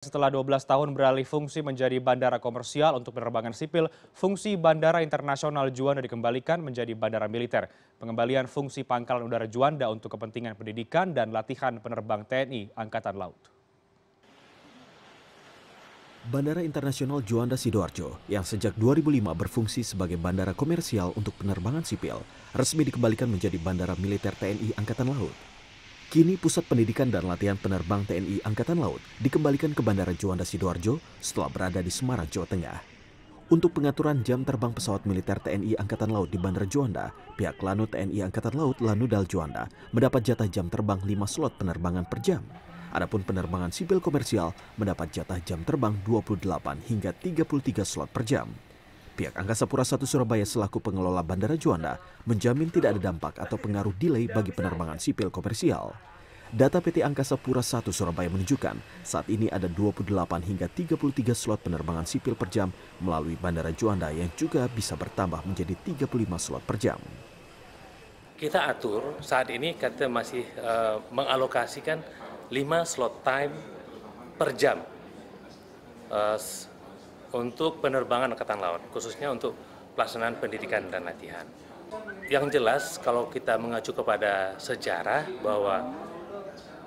setelah dua tahun beralih fungsi menjadi bandara komersial untuk penerbangan sipil fungsi bandara internasional juanda dikembalikan menjadi bandara militer pengembalian fungsi pangkalan udara juanda untuk kepentingan pendidikan dan latihan penerbang tni angkatan laut Bandara Internasional Juanda Sidoarjo yang sejak 2005 berfungsi sebagai bandara komersial untuk penerbangan sipil resmi dikembalikan menjadi bandara militer TNI Angkatan Laut. Kini pusat pendidikan dan latihan penerbang TNI Angkatan Laut dikembalikan ke Bandara Juanda Sidoarjo setelah berada di Semarang, Jawa Tengah. Untuk pengaturan jam terbang pesawat militer TNI Angkatan Laut di Bandara Juanda, pihak Lanut TNI Angkatan Laut Lanudal Juanda mendapat jatah jam terbang 5 slot penerbangan per jam. Adapun penerbangan sipil komersial mendapat jatah jam terbang 28 hingga 33 slot per jam pihak Angkasa Pura I Surabaya selaku pengelola Bandara Juanda menjamin tidak ada dampak atau pengaruh delay bagi penerbangan sipil komersial. Data PT Angkasa Pura I Surabaya menunjukkan saat ini ada 28 hingga 33 slot penerbangan sipil per jam melalui Bandara Juanda yang juga bisa bertambah menjadi 35 slot per jam. Kita atur saat ini kita masih uh, mengalokasikan 5 slot time per jam. Uh, untuk penerbangan angkatan laut, khususnya untuk pelaksanaan pendidikan dan latihan. Yang jelas kalau kita mengacu kepada sejarah bahwa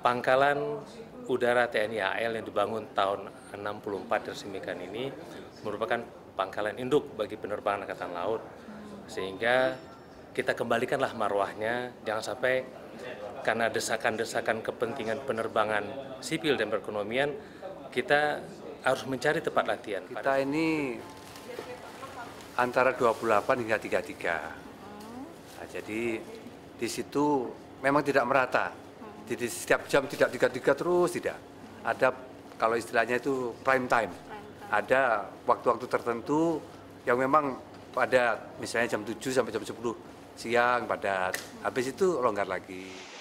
pangkalan udara TNI AL yang dibangun tahun 64 diresmikan ini merupakan pangkalan induk bagi penerbangan angkatan laut sehingga kita kembalikanlah marwahnya jangan sampai karena desakan-desakan kepentingan penerbangan sipil dan perekonomian kita harus mencari tempat latihan. Kita ini antara 28 hingga 33. Nah, jadi di situ memang tidak merata. Hmm. Jadi setiap jam tidak 33 terus tidak. Hmm. Ada kalau istilahnya itu prime time. Ada waktu-waktu tertentu yang memang pada misalnya jam 7 sampai jam 10 siang padat. Hmm. Habis itu longgar lagi.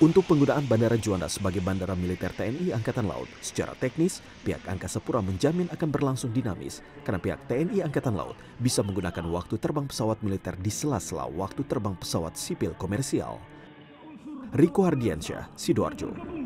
Untuk penggunaan Bandara Juanda sebagai bandara militer TNI Angkatan Laut, secara teknis, pihak Angkasa Pura menjamin akan berlangsung dinamis karena pihak TNI Angkatan Laut bisa menggunakan waktu terbang pesawat militer di sela-sela waktu terbang pesawat sipil komersial. Riko Hardiansyah, Sidoarjo.